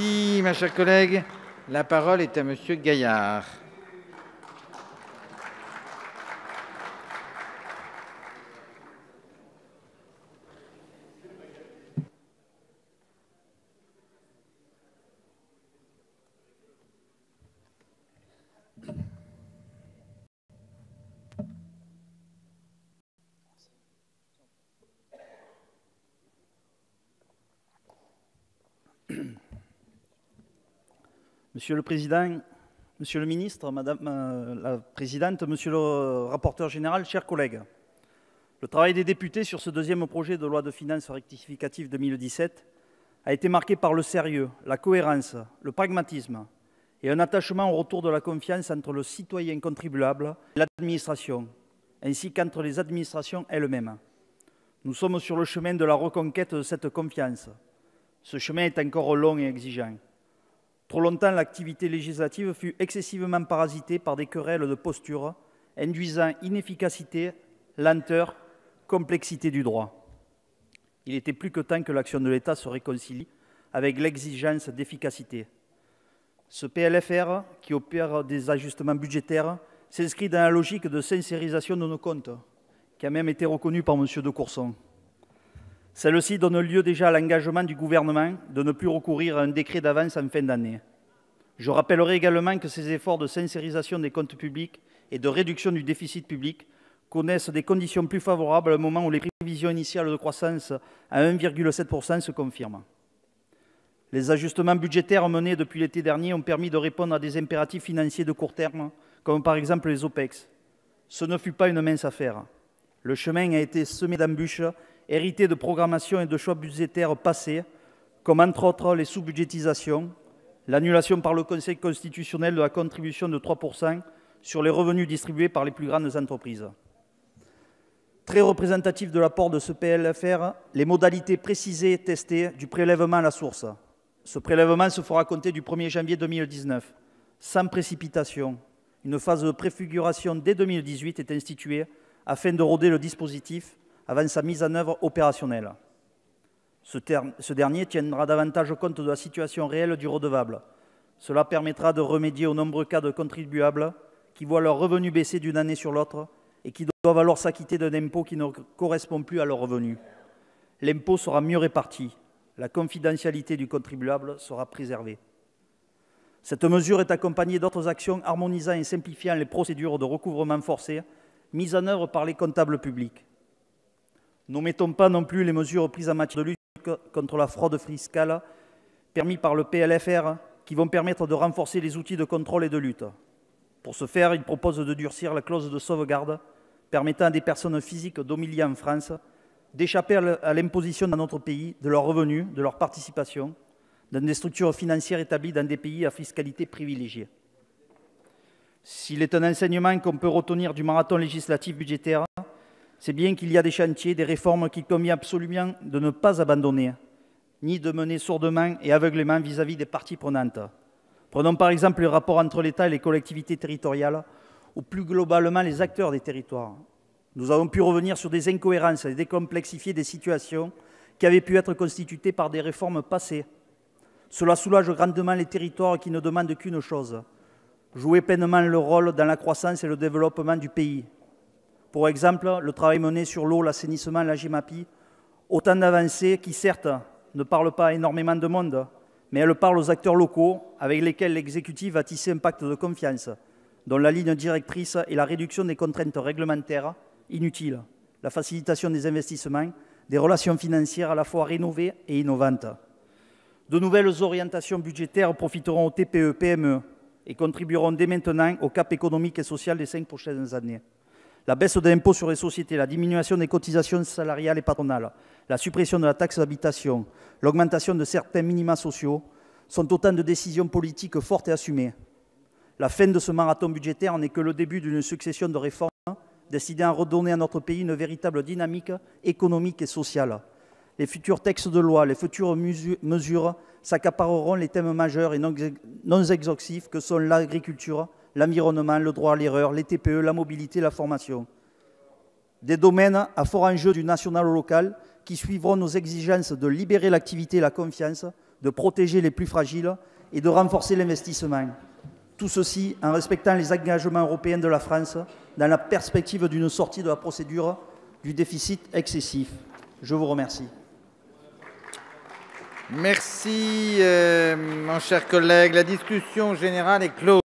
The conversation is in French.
Merci, ma chère collègue. La parole est à Monsieur Gaillard. Monsieur le Président, Monsieur le Ministre, Madame euh, la Présidente, Monsieur le Rapporteur Général, chers collègues, le travail des députés sur ce deuxième projet de loi de finances rectificative 2017 a été marqué par le sérieux, la cohérence, le pragmatisme et un attachement au retour de la confiance entre le citoyen contribuable et l'administration, ainsi qu'entre les administrations elles-mêmes. Nous sommes sur le chemin de la reconquête de cette confiance. Ce chemin est encore long et exigeant. Trop longtemps, l'activité législative fut excessivement parasitée par des querelles de posture, induisant inefficacité, lenteur, complexité du droit. Il était plus que temps que l'action de l'État se réconcilie avec l'exigence d'efficacité. Ce PLFR, qui opère des ajustements budgétaires, s'inscrit dans la logique de sincérisation de nos comptes, qui a même été reconnue par M. de Courson. Celle-ci donne lieu déjà à l'engagement du gouvernement de ne plus recourir à un décret d'avance en fin d'année. Je rappellerai également que ces efforts de sincérisation des comptes publics et de réduction du déficit public connaissent des conditions plus favorables au moment où les prévisions initiales de croissance à 1,7% se confirment. Les ajustements budgétaires menés depuis l'été dernier ont permis de répondre à des impératifs financiers de court terme, comme par exemple les OPEX. Ce ne fut pas une mince affaire. Le chemin a été semé d'embûches hérité de programmation et de choix budgétaires passés, comme entre autres les sous-budgétisations, l'annulation par le Conseil constitutionnel de la contribution de 3% sur les revenus distribués par les plus grandes entreprises. Très représentatif de l'apport de ce PLFR, les modalités précisées et testées du prélèvement à la source. Ce prélèvement se fera compter du 1er janvier 2019, sans précipitation. Une phase de préfiguration dès 2018 est instituée afin de roder le dispositif avant sa mise en œuvre opérationnelle. Ce, dernier tiendra davantage compte de la situation réelle du redevable. Cela permettra de remédier aux nombreux cas de contribuables qui voient leurs revenus baisser d'une année sur l'autre et qui doivent alors s'acquitter d'un impôt qui ne correspond plus à leurs revenus. L'impôt sera mieux réparti, la confidentialité du contribuable sera préservée. Cette mesure est accompagnée d'autres actions harmonisant et simplifiant les procédures de recouvrement forcé mises en œuvre par les comptables publics. N'omettons pas non plus les mesures prises en matière de lutte contre la fraude fiscale permis par le PLFR qui vont permettre de renforcer les outils de contrôle et de lutte. Pour ce faire, il propose de durcir la clause de sauvegarde permettant à des personnes physiques domiciliées en France d'échapper à l'imposition dans notre pays de leurs revenus, de leur participation dans des structures financières établies dans des pays à fiscalité privilégiée. S'il est un enseignement qu'on peut retenir du marathon législatif budgétaire, c'est bien qu'il y a des chantiers, des réformes qu'il convient absolument de ne pas abandonner, ni de mener sourdement et aveuglément vis-à-vis des parties prenantes. Prenons par exemple le rapport entre l'État et les collectivités territoriales, ou plus globalement les acteurs des territoires. Nous avons pu revenir sur des incohérences et décomplexifier des situations qui avaient pu être constituées par des réformes passées. Cela soulage grandement les territoires qui ne demandent qu'une chose, jouer pleinement leur rôle dans la croissance et le développement du pays, pour exemple, le travail mené sur l'eau, l'assainissement, la GEMAPI, autant d'avancées qui, certes, ne parlent pas énormément de monde, mais elles parlent aux acteurs locaux avec lesquels l'exécutif a tissé un pacte de confiance, dont la ligne directrice est la réduction des contraintes réglementaires inutiles, la facilitation des investissements, des relations financières à la fois rénovées et innovantes. De nouvelles orientations budgétaires profiteront aux TPE-PME e et contribueront dès maintenant au cap économique et social des cinq prochaines années la baisse des impôts sur les sociétés, la diminution des cotisations salariales et patronales, la suppression de la taxe d'habitation, l'augmentation de certains minima sociaux sont autant de décisions politiques fortes et assumées. La fin de ce marathon budgétaire n'est que le début d'une succession de réformes décidées à redonner à notre pays une véritable dynamique économique et sociale. Les futurs textes de loi, les futures mesures s'accapareront les thèmes majeurs et non exhaustifs que sont l'agriculture, l'environnement, le droit à l'erreur, les TPE, la mobilité, la formation. Des domaines à fort enjeu du national au local qui suivront nos exigences de libérer l'activité et la confiance, de protéger les plus fragiles et de renforcer l'investissement. Tout ceci en respectant les engagements européens de la France dans la perspective d'une sortie de la procédure du déficit excessif. Je vous remercie. Merci, euh, mon cher collègue. La discussion générale est close.